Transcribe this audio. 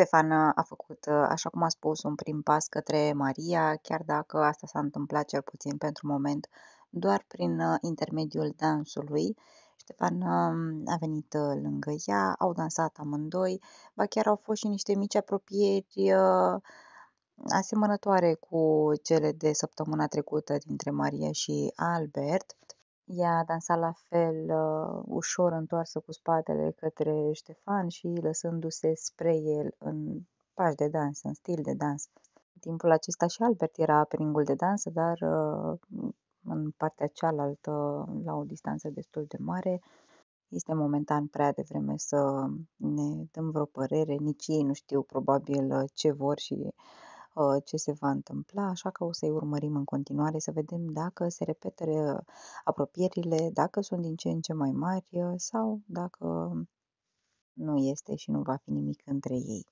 Ștefan uh, a făcut, uh, așa cum a spus, un prim pas către Maria, chiar dacă asta s-a întâmplat cel puțin pentru moment doar prin uh, intermediul dansului. Ștefan um, a venit lângă ea, au dansat amândoi, ba chiar au fost și niște mici apropieri asemănătoare cu cele de săptămâna trecută dintre Maria și Albert. Ea dansat la fel, uh, ușor întoarsă cu spatele către Ștefan și lăsându-se spre el în pași de dans, în stil de dans. În timpul acesta și Albert era peringul de dans, dar uh, în partea cealaltă, la o distanță destul de mare, este momentan prea devreme să ne dăm vreo părere, nici ei nu știu probabil uh, ce vor și Uh, ce se va întâmpla, așa că o să-i urmărim în continuare să vedem dacă se repetă uh, apropierile, dacă sunt din ce în ce mai mari uh, sau dacă nu este și nu va fi nimic între ei.